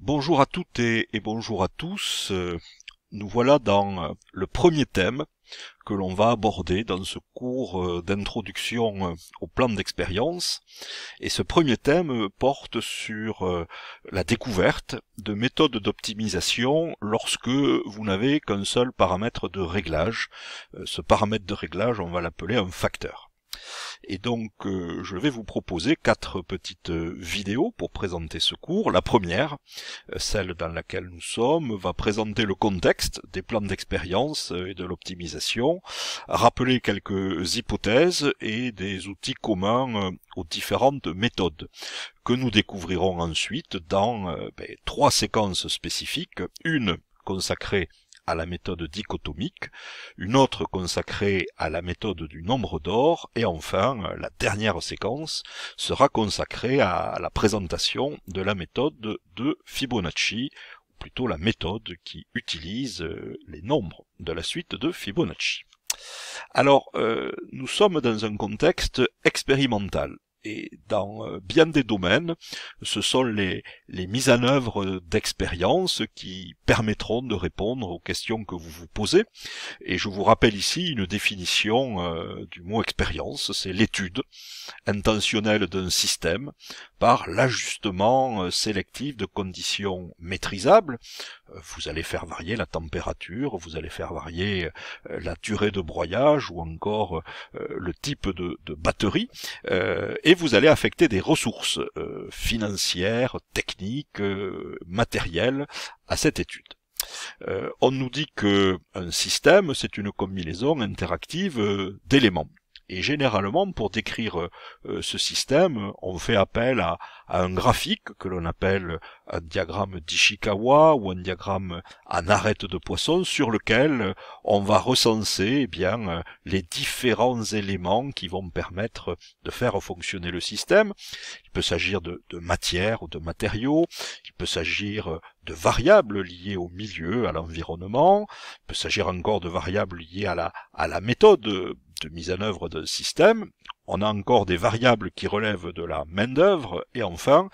Bonjour à toutes et, bonjour à tous. Euh, nous voilà dans euh, le premier thème que l'on va aborder dans ce cours euh, d'introduction au plan d'expérience. Et ce premier thème porte sur la découverte de méthodes d'optimisation lorsque vous n'avez qu'un seul paramètre de réglage. Ce paramètre de réglage, on va l'appeler un facteur. Et donc, euh, je vais vous proposer quatre petites euh, vidéos pour présenter ce cours. La première, euh, celle dans laquelle nous sommes, va présenter le contexte des plans d'expérience et de l'optimisation, rappeler quelques hypothèses et des outils communs aux différentes méthodes que nous découvrirons ensuite dans ben, trois séquences spécifiques. Une consacrée à la méthode dichotomique, une autre consacrée à la méthode du nombre d'or, et enfin, la dernière séquence sera consacrée à la présentation de la méthode de Fibonacci, ou plutôt la méthode qui utilise euh, les nombres de la suite de Fibonacci. Alors, euh, nous sommes dans un contexte expérimental, et dans euh, bien des domaines, ce sont les, mises en œuvre d'expérience qui permettront de répondre aux questions que vous vous posez. Et je vous rappelle ici une définition euh, du mot expérience, c'est l'étude intentionnelle d'un système par l'ajustement euh, sélectif de conditions maîtrisables. Euh, vous allez faire varier la température, vous allez faire varier euh, la durée de broyage ou encore le type de, batterie, et vous allez affecter des ressources financières, techniques, matérielles à cette étude. on nous dit que un système, c'est une combinaison interactive d'éléments. Et généralement, pour décrire euh, euh, ce système, on fait appel à, un graphique que l'on appelle un diagramme d'Ishikawa ou un diagramme en arête de poisson sur lequel on va recenser eh bien les différents éléments qui vont permettre de faire fonctionner le système. Il peut s'agir de, matière ou de matériaux, il peut s'agir de variables liées au milieu, à l'environnement, il peut s'agir encore de variables liées à à la méthode de mise en œuvre d'un système. On a encore des variables qui relèvent de la main-d'œuvre et enfin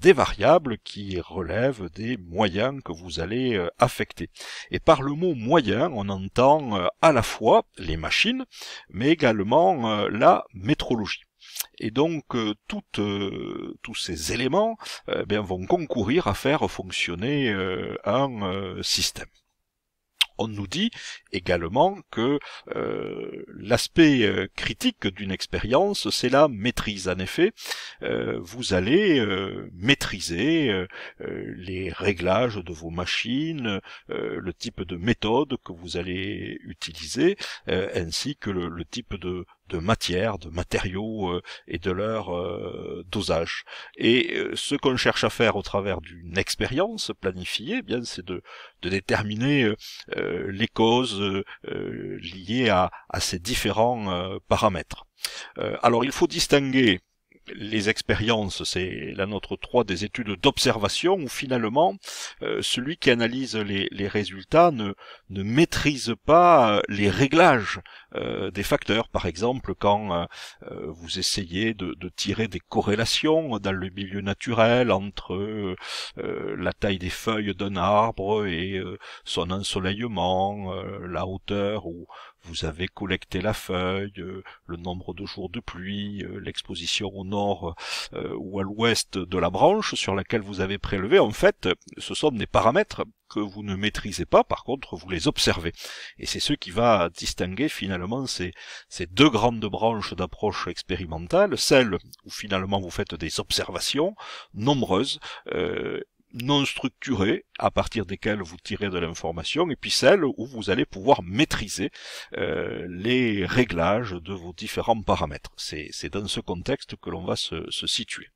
des variables qui relèvent des moyens que vous allez euh, affecter. Et par le mot moyen, on entend euh, à la fois les machines, mais également euh, la métrologie. Et donc tous ces éléments eh vont concourir à faire fonctionner un système. On nous dit également que euh, l'aspect euh, critique d'une expérience, c'est la maîtrise. En effet, euh, vous allez maîtriser les réglages de vos machines, le type de méthode que vous allez utiliser, ainsi que le type de, de matière, de matériaux euh, et de leur euh, dosage. Et euh, ce qu'on cherche à faire au travers d'une expérience planifiée, eh bien c'est de, déterminer les causes liées à ces différents paramètres. alors il faut distinguer les expériences, c'est la notre 3 des études d'observation où finalement euh, celui qui analyse les, les résultats ne, ne, maîtrise pas euh, les réglages euh, des facteurs. Par exemple, quand vous essayez de, de, tirer des corrélations dans le milieu naturel entre la taille des feuilles d'un arbre et son ensoleillement, la hauteur ou, vous avez collecté la feuille, euh, le nombre de jours de pluie, euh, l'exposition au nord euh, ou à l'ouest de la branche sur laquelle vous avez prélevé. En fait, ce sont des paramètres que vous ne maîtrisez pas, par contre vous les observez. Et c'est ce qui va distinguer finalement ces, deux grandes branches d'approche expérimentale, celle où finalement vous faites des observations nombreuses, non structurées à partir desquelles vous tirez de l'information et puis celles où vous allez pouvoir maîtriser euh, les réglages de vos différents paramètres. C'est dans ce contexte que l'on va se situer.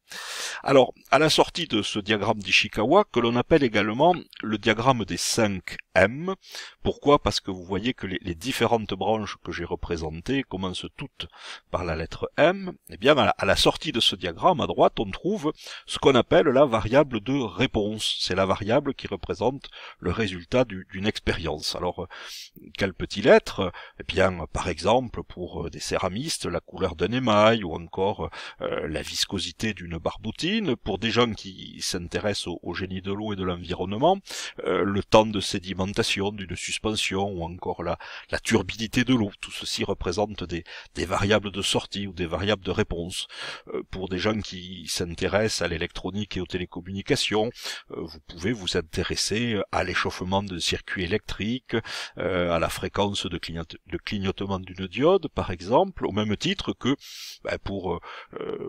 Alors, à la sortie de ce diagramme d'Ishikawa, que l'on appelle également le diagramme des 5 M, pourquoi Parce que vous voyez que les, différentes branches que j'ai représentées commencent toutes par la lettre M, et eh bien à la, sortie de ce diagramme, à droite, on trouve ce qu'on appelle la variable de réponse. C'est la variable qui représente le résultat d'une expérience. Alors, peut-il être Eh bien, par exemple, pour des céramistes, la couleur d'un émail, ou encore euh, la viscosité d'une barboutine, pour des gens qui s'intéressent au, génie de l'eau et de l'environnement, euh, le temps de sédimentation, d'une suspension ou encore la, la turbidité de l'eau, tout ceci représente des, variables de sortie ou des variables de réponse. Euh, pour des gens qui s'intéressent à l'électronique et aux télécommunications, euh, vous pouvez vous intéresser à l'échauffement de circuits électriques, à la fréquence de, clignotement d'une diode par exemple, au même titre que ben, pour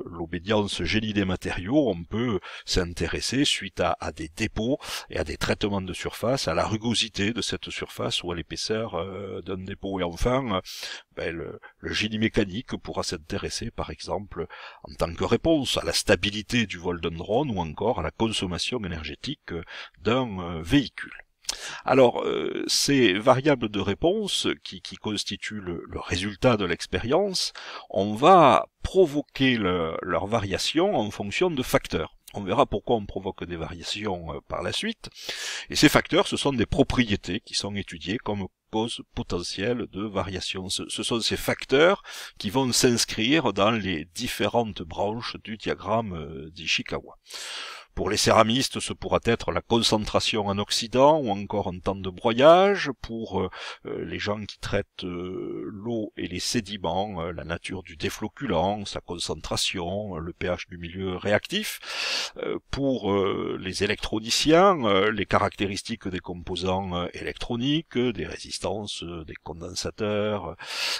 l'obédience génie matériaux, on peut s'intéresser suite à, des dépôts et à des traitements de surface, à la rugosité de cette surface ou à l'épaisseur euh, d'un dépôt. Et enfin, euh, ben, le, génie mécanique pourra s'intéresser par exemple en tant que réponse à la stabilité du vol d'un drone ou encore à la consommation énergétique d'un euh, véhicule. Alors, euh, ces variables de réponse qui, constituent le, résultat de l'expérience, on va provoquer leur variation en fonction de facteurs. On verra pourquoi on provoque des variations euh, par la suite. Et ces facteurs, ce sont des propriétés qui sont étudiées comme cause potentielle de variation. Ce, sont ces facteurs qui vont s'inscrire dans les différentes branches du diagramme euh, d'Ishikawa. Pour les céramistes, ce pourra être la concentration en oxydant ou encore en temps de broyage. Pour euh, euh, les gens qui traitent euh, l'eau et les sédiments, la nature du défloculant, sa concentration, le pH du milieu réactif. pour les électroniciens, les caractéristiques des composants électroniques, des résistances, des condensateurs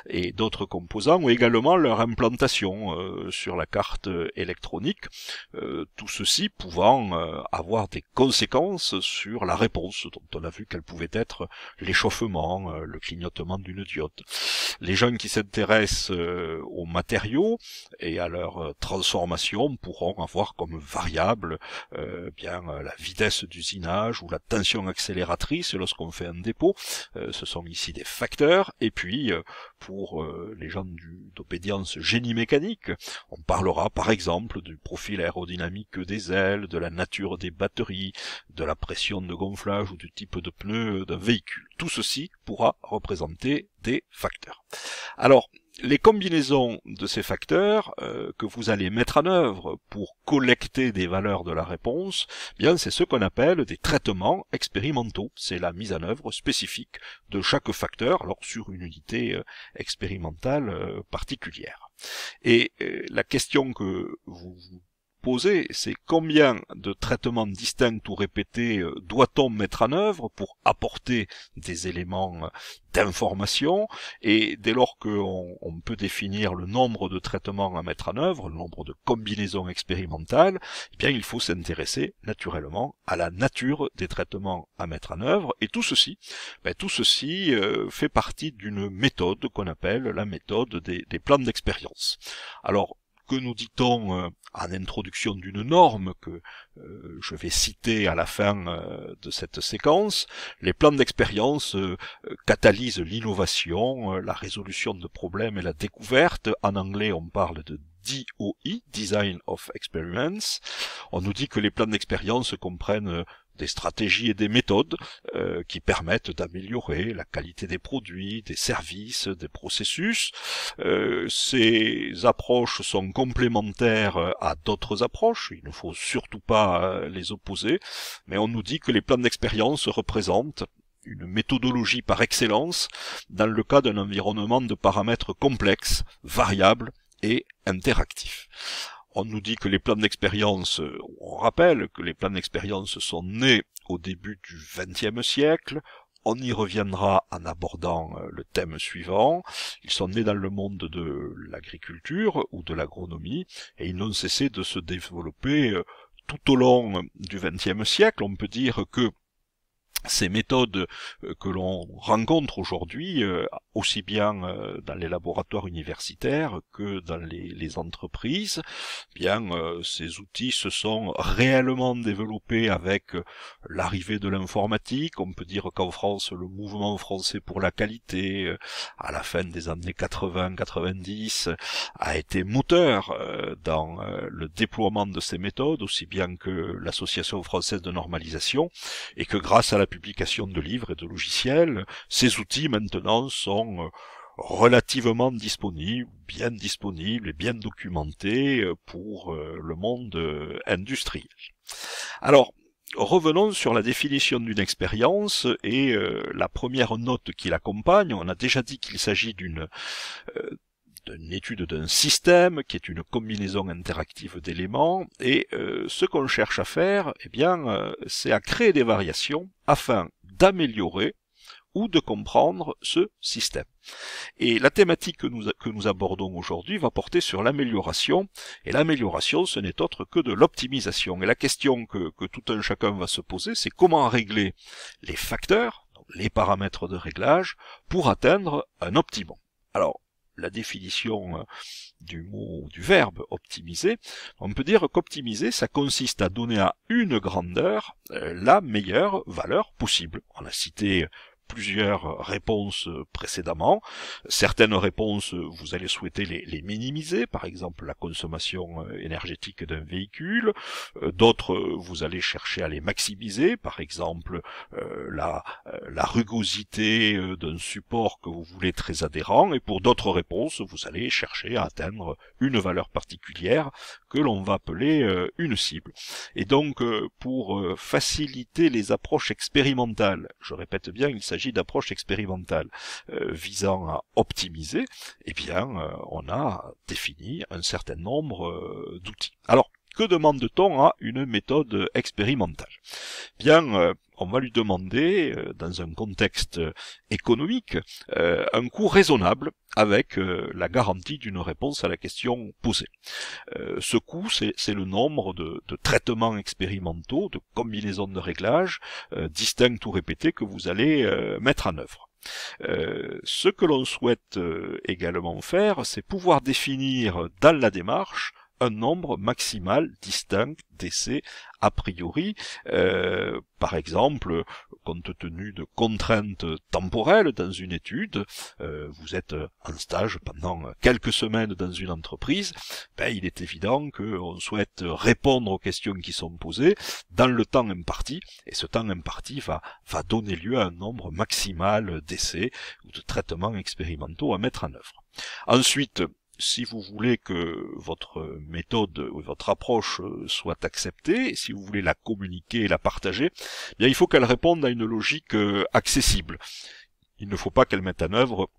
et d'autres composants, ou également leur implantation sur la carte électronique. tout ceci pouvant euh, avoir des conséquences sur la réponse dont on a vu qu'elle pouvait être l'échauffement, euh, le clignotement d'une diode. Les jeunes qui s'intéressent euh, aux matériaux et à leur transformation pourront avoir comme variable bien la vitesse d'usinage ou la tension accélératrice lorsqu'on fait un dépôt. ce sont ici des facteurs. Et puis pour les gens d'obédience génie mécanique, on parlera par exemple du profil aérodynamique des ailes, de la nature des batteries, de la pression de gonflage ou du type de pneu d'un véhicule. Tout ceci pourra représenter des facteurs. Alors, les combinaisons de ces facteurs euh, que vous allez mettre en œuvre pour collecter des valeurs de la réponse, eh bien c'est ce qu'on appelle des traitements expérimentaux. C'est la mise en œuvre spécifique de chaque facteur, alors sur une unité euh, expérimentale euh, particulière. Et la question que vous vous poser, c'est combien de traitements distincts ou répétés euh, doit-on mettre en œuvre pour apporter des éléments euh, d'information et dès lors qu'on peut définir le nombre de traitements à mettre en œuvre, le nombre de combinaisons expérimentales, eh bien il faut s'intéresser naturellement à la nature des traitements à mettre en œuvre et tout ceci, ben, tout ceci euh, fait partie d'une méthode qu'on appelle la méthode des, des plans d'expérience. Alors que nous dit-on euh, en introduction d'une norme que euh, je vais citer à la fin euh, de cette séquence Les plans d'expérience catalysent l'innovation, la résolution de problèmes et la découverte. En anglais, on parle de DOI, e, Design of Experiments. On nous dit que les plans d'expérience comprennent des stratégies et des méthodes euh, qui permettent d'améliorer la qualité des produits, des services, des processus. Euh, ces approches sont complémentaires à d'autres approches, il ne faut surtout pas euh, les opposer, mais on nous dit que les plans d'expérience représentent une méthodologie par excellence dans le cas d'un environnement de paramètres complexes, variables et interactifs. On nous dit que les plans d'expérience, euh, on rappelle que les plans d'expérience sont nés au début du XXe siècle. On y reviendra en abordant euh, le thème suivant. Ils sont nés dans le monde de l'agriculture ou de l'agronomie et ils n'ont cessé de se développer euh, tout au long du XXe siècle. On peut dire que ces méthodes que l'on rencontre aujourd'hui aussi bien euh, dans les laboratoires universitaires que dans les, entreprises, bien euh, ces outils se sont réellement développés avec euh, l'arrivée de l'informatique. On peut dire qu'en France, le mouvement français pour la qualité, à la fin des années 80-90, a été moteur dans le déploiement de ces méthodes, aussi bien que l'Association française de normalisation, et que grâce à la publication de livres et de logiciels, ces outils maintenant sont euh, relativement disponibles, bien disponibles et bien documentées euh, pour euh, le monde industriel. Alors, revenons sur la définition d'une expérience et la première note qui l'accompagne. On a déjà dit qu'il s'agit d'une étude d'un système qui est une combinaison interactive d'éléments et ce qu'on cherche à faire, eh bien, c'est à créer des variations afin d'améliorer ou de comprendre ce système. Et la thématique que nous, abordons aujourd'hui va porter sur l'amélioration, et l'amélioration ce n'est autre que de l'optimisation. Et la question que, que tout un chacun va se poser, c'est comment régler les facteurs, les paramètres de réglage, pour atteindre un optimum. Alors, la définition euh, du mot, du verbe optimiser, on peut dire qu'optimiser, ça consiste à donner à une grandeur euh, la meilleure valeur possible. On a cité plusieurs réponses euh, précédemment. Certaines réponses, euh, vous allez souhaiter les, minimiser, par exemple la consommation euh, énergétique d'un véhicule. D'autres, vous allez chercher à les maximiser, par exemple la, la, rugosité d'un support que vous voulez très adhérent. Et pour d'autres réponses, vous allez chercher à atteindre une valeur particulière que l'on va appeler une cible. Et donc, pour faciliter les approches expérimentales, je répète bien, il s'agit d'approche expérimentale euh, visant à optimiser, eh bien, euh, on a défini un certain nombre euh, d'outils. Alors, que demande-t-on à une méthode expérimentale Bien, on va lui demander, euh, dans un contexte euh, économique, euh, un coût raisonnable avec la garantie d'une réponse à la question posée. ce coût, c'est le nombre de, traitements expérimentaux, de combinaisons de réglages distinctes ou répétées que vous allez mettre en œuvre. ce que l'on souhaite également faire, c'est pouvoir définir dans la démarche un nombre maximal distinct d'essais a priori. Euh, par exemple, compte tenu de contraintes temporelles dans une étude, euh, vous êtes en stage pendant quelques semaines dans une entreprise, ben, il est évident qu'on souhaite répondre aux questions qui sont posées dans le temps imparti, et ce temps imparti va, va donner lieu à un nombre maximal d'essais ou de traitements expérimentaux à mettre en œuvre. Ensuite, si vous voulez que votre méthode ou votre approche euh, soit acceptée, si vous voulez la communiquer et la partager, eh bien il faut qu'elle réponde à une logique euh, accessible. Il ne faut pas qu'elle mette en œuvre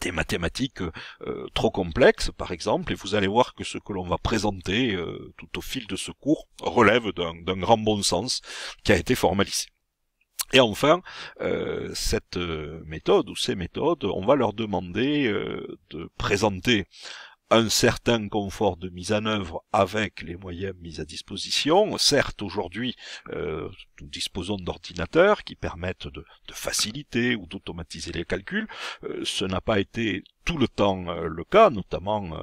des mathématiques euh, trop complexes par exemple et vous allez voir que ce que l'on va présenter tout au fil de ce cours relève d'un grand bon sens qui a été formalisé. Et enfin, euh, cette euh, méthode ou ces méthodes, on va leur demander euh, de présenter un certain confort de mise en œuvre avec les moyens mis à disposition. Certes, aujourd'hui, nous disposons d'ordinateurs qui permettent de, faciliter ou d'automatiser les calculs. ce n'a pas été tout le temps le cas, notamment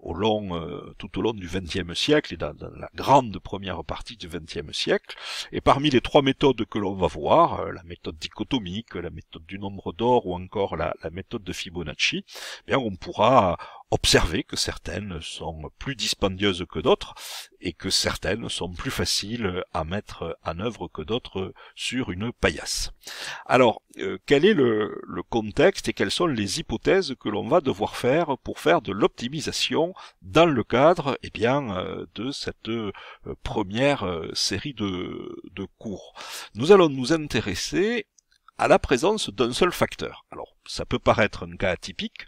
au long, euh, tout au long du XXe siècle et dans, la grande première partie du XXe siècle. Et parmi les trois méthodes que l'on va voir, euh, la méthode dichotomique, la méthode du nombre d'or ou encore la, méthode de Fibonacci, eh bien on pourra Observez que certaines sont plus dispendieuses que d'autres et que certaines sont plus faciles à mettre en œuvre que d'autres sur une paillasse. Alors, euh, quel est le, contexte et quelles sont les hypothèses que l'on va devoir faire pour faire de l'optimisation dans le cadre et eh bien, euh, de cette euh, première série de cours Nous allons nous intéresser à la présence d'un seul facteur. Alors, ça peut paraître un cas atypique,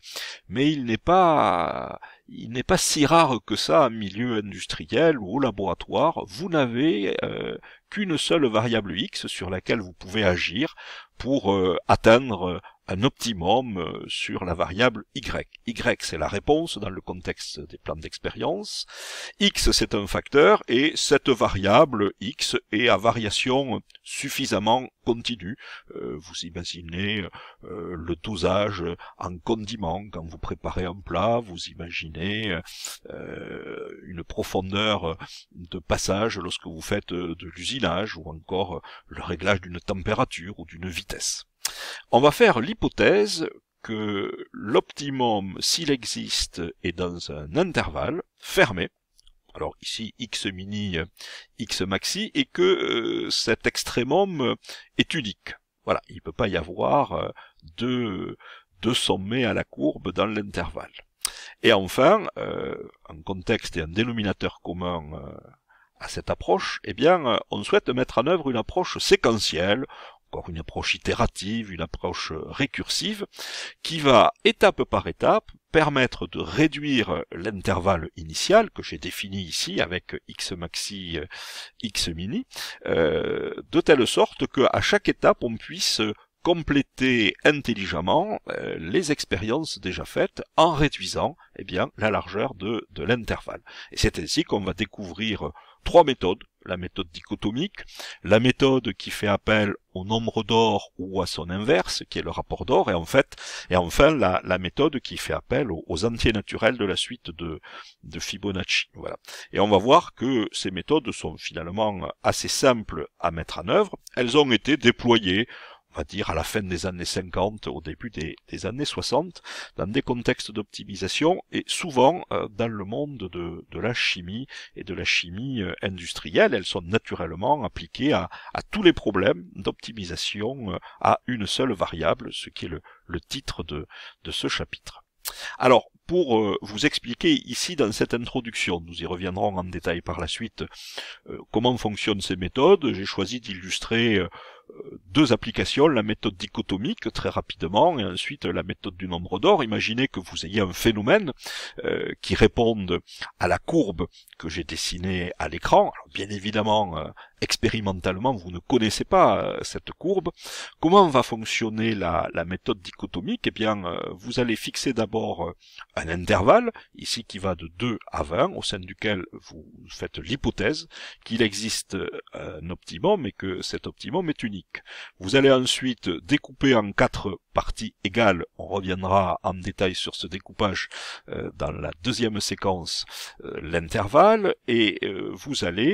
mais il n'est pas, il n'est pas si rare que ça en milieu industriel ou au laboratoire. Vous n'avez euh, qu'une seule variable X sur laquelle vous pouvez agir pour euh, atteindre un optimum euh, sur la variable y. y c'est la réponse dans le contexte des plans d'expérience, x c'est un facteur et cette variable x est à variation suffisamment continue. Euh, vous imaginez euh, le dosage en condiment quand vous préparez un plat, vous imaginez une profondeur de passage lorsque vous faites de l'usinage ou encore le réglage d'une température ou d'une vitesse. On va faire l'hypothèse que l'optimum, s'il existe, est dans un intervalle fermé, alors ici x mini, x maxi, et que euh, cet extrémum est unique. Voilà, il ne peut pas y avoir euh, deux, sommets à la courbe dans l'intervalle. Et enfin, un euh, contexte et un dénominateur commun à cette approche, eh bien, on souhaite mettre en œuvre une approche séquentielle encore une approche itérative, une approche euh, récursive, qui va étape par étape permettre de réduire euh, l'intervalle initial que j'ai défini ici avec x maxi, euh, x mini, de telle sorte qu'à chaque étape on puisse compléter intelligemment les expériences déjà faites en réduisant eh bien, la largeur de, de l'intervalle. Et c'est ainsi qu'on va découvrir trois méthodes la méthode dichotomique, la méthode qui fait appel au nombre d'or ou à son inverse, qui est le rapport d'or, et en fait, et enfin la, méthode qui fait appel aux, entiers naturels de la suite de, de Fibonacci. Voilà. Et on va voir que ces méthodes sont finalement assez simples à mettre en œuvre. Elles ont été déployées on va dire à la fin des années 50, au début des, années 60, dans des contextes d'optimisation et souvent euh, dans le monde de, la chimie et de la chimie euh, industrielle. Elles sont naturellement appliquées à, tous les problèmes d'optimisation euh, à une seule variable, ce qui est le, titre de ce chapitre. Alors, pour vous expliquer ici dans cette introduction, nous y reviendrons en détail par la suite, comment fonctionnent ces méthodes, j'ai choisi d'illustrer euh, deux applications, la méthode dichotomique très rapidement et ensuite la méthode du nombre d'or. Imaginez que vous ayez un phénomène euh, qui réponde à la courbe que j'ai dessinée à l'écran. bien évidemment, euh, expérimentalement, vous ne connaissez pas euh, cette courbe. Comment va fonctionner la, méthode dichotomique Eh bien, euh, vous allez fixer d'abord euh, un intervalle, ici qui va de 2 à 20, au sein duquel vous faites l'hypothèse qu'il existe un optimum et que cet optimum est unique. Vous allez ensuite découper en quatre Partie égale, On reviendra en détail sur ce découpage euh, dans la deuxième séquence, euh, l'intervalle, et euh, vous allez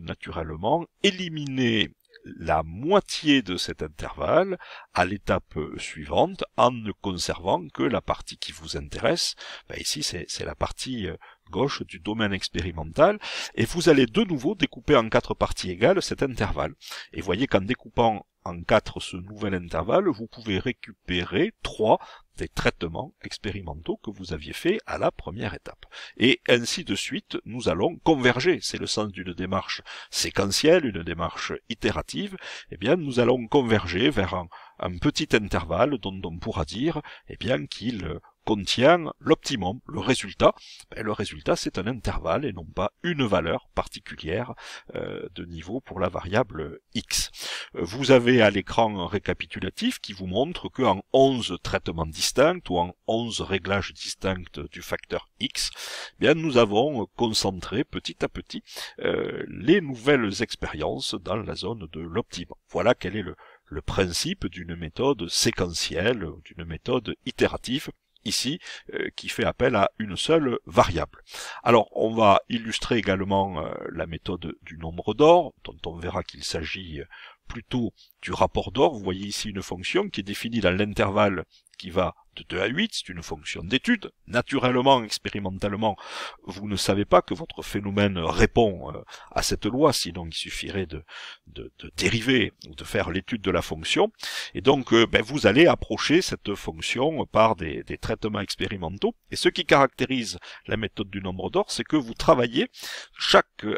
naturellement éliminer la moitié de cet intervalle à l'étape suivante en ne conservant que la partie qui vous intéresse. Ben, ici, c'est la partie gauche du domaine expérimental, et vous allez de nouveau découper en quatre parties égales cet intervalle. Et voyez qu'en découpant en quatre ce nouvel intervalle, vous pouvez récupérer trois des traitements expérimentaux que vous aviez fait à la première étape. Et ainsi de suite, nous allons converger. C'est le sens d'une démarche séquentielle, une démarche itérative. Eh bien, nous allons converger vers un, un petit intervalle dont on pourra dire, eh bien, qu'il contient l'optimum, le résultat. Ben, le résultat, c'est un intervalle et non pas une valeur particulière euh, de niveau pour la variable x. Euh, vous avez à l'écran un récapitulatif qui vous montre qu'en 11 traitements distincts ou en 11 réglages distincts du facteur x, eh bien nous avons concentré petit à petit euh, les nouvelles expériences dans la zone de l'optimum. Voilà quel est le, le principe d'une méthode séquentielle, d'une méthode itérative ici, euh, qui fait appel à une seule variable. Alors on va illustrer également euh, la méthode du nombre d'or, dont on verra qu'il s'agit plutôt du rapport d'or, vous voyez ici une fonction qui est définie dans l'intervalle qui va de 2 à 8, c'est une fonction d'étude. Naturellement, expérimentalement, vous ne savez pas que votre phénomène répond euh, à cette loi, sinon il suffirait de, dériver ou de faire l'étude de la fonction. Et donc, euh, ben, vous allez approcher cette fonction par des, traitements expérimentaux. Et ce qui caractérise la méthode du nombre d'or, c'est que vous travaillez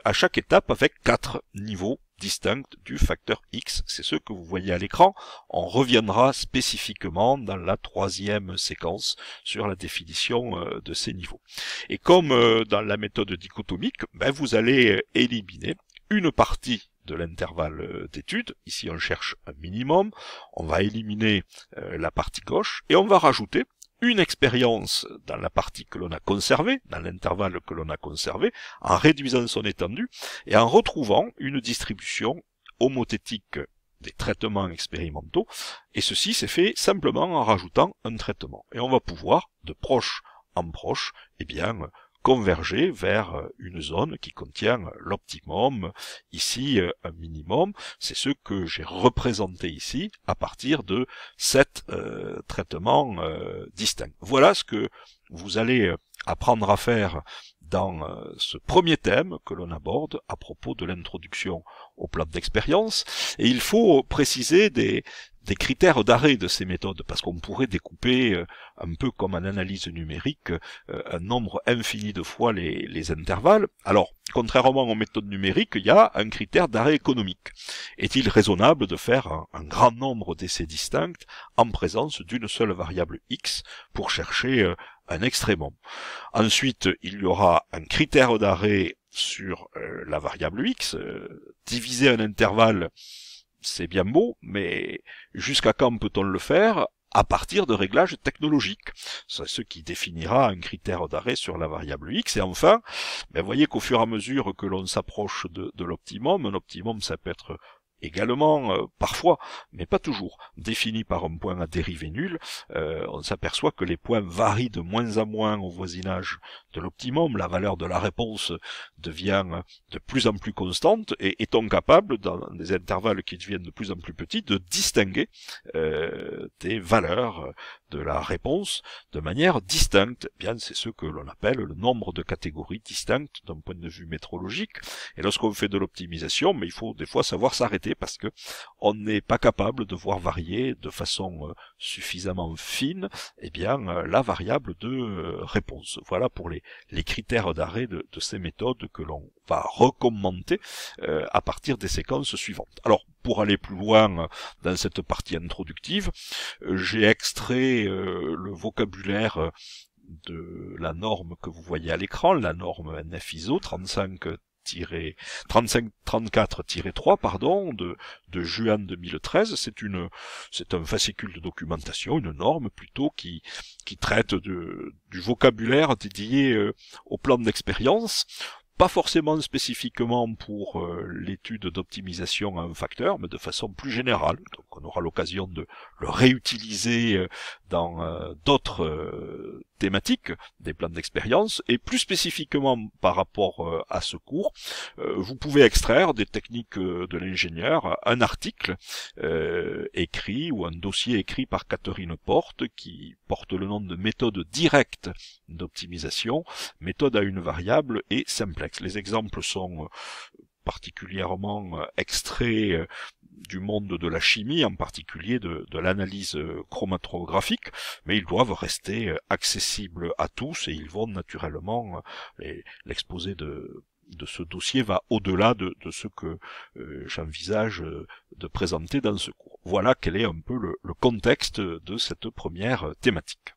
à chaque étape avec quatre niveaux distincte du facteur X. C'est ce que vous voyez à l'écran. On reviendra spécifiquement dans la troisième séquence sur la définition euh, de ces niveaux. Et comme euh, dans la méthode dichotomique, ben vous allez euh, éliminer une partie de l'intervalle d'étude. Ici, on cherche un minimum. On va éliminer la partie gauche et on va rajouter une expérience dans la partie que l'on a conservée, dans l'intervalle que l'on a conservé, en réduisant son étendue et en retrouvant une distribution homothétique des traitements expérimentaux, et ceci s'est fait simplement en rajoutant un traitement. Et on va pouvoir, de proche en proche, eh bien, converger vers euh, une zone qui contient l'optimum, ici euh, un minimum. C'est ce que j'ai représenté ici à partir de sept euh, traitements distincts. Voilà ce que vous allez apprendre à faire dans ce premier thème que l'on aborde à propos de l'introduction au plan d'expérience. Et il faut préciser des, des critères d'arrêt de ces méthodes, parce qu'on pourrait découper, euh, un peu comme en analyse numérique, euh, un nombre infini de fois les, intervalles. Alors, contrairement aux méthodes numériques, il y a un critère d'arrêt économique. Est-il raisonnable de faire un, grand nombre d'essais distincts en présence d'une seule variable x pour chercher euh, un extrémum Ensuite, il y aura un critère d'arrêt sur la variable x, diviser un intervalle c'est bien beau, mais jusqu'à quand peut-on le faire à partir de réglages technologiques. C'est ce qui définira un critère d'arrêt sur la variable x. Et enfin, ben voyez qu'au fur et à mesure que l'on s'approche de, de l'optimum, un optimum ça peut être également euh, parfois, mais pas toujours, définis par un point à dérivée nulle, euh, on s'aperçoit que les points varient de moins en moins au voisinage de l'optimum, la valeur de la réponse devient de plus en plus constante et est-on capable, dans des intervalles qui deviennent de plus en plus petits, de distinguer euh, des valeurs de la réponse de manière distincte. bien, c'est ce que l'on appelle le nombre de catégories distinctes d'un point de vue métrologique. Et lorsqu'on fait de l'optimisation, mais il faut des fois savoir s'arrêter parce que on n'est pas capable de voir varier de façon euh, suffisamment fine, eh bien, euh, la variable de euh, réponse. Voilà pour les, critères d'arrêt de, ces méthodes que l'on va recommander à partir des séquences suivantes. Alors, pour aller plus loin euh, dans cette partie introductive, euh, j'ai extrait euh, le vocabulaire de la norme que vous voyez à l'écran, la norme NFISO 35 34-3 pardon de, juin 2013 c'est une c'est un fascicule de documentation une norme plutôt qui qui traite du vocabulaire dédié au plan d'expérience pas forcément spécifiquement pour euh, l'étude d'optimisation à un facteur, mais de façon plus générale. Donc on aura l'occasion de le réutiliser euh, dans euh, d'autres thématique des plans d'expérience, et plus spécifiquement par rapport euh, à ce cours, euh, vous pouvez extraire des techniques euh, de l'ingénieur un article écrit ou un dossier écrit par Catherine Porte qui porte le nom de méthode directe d'optimisation, méthode à une variable et simplex. Les exemples sont particulièrement extraits du monde de la chimie, en particulier de, de l'analyse euh, chromatographique, mais ils doivent rester euh, accessibles à tous et ils vont naturellement, euh, l'exposé de, de ce dossier va au-delà de, ce que j'envisage de présenter dans ce cours. Voilà quel est un peu le contexte de cette première thématique.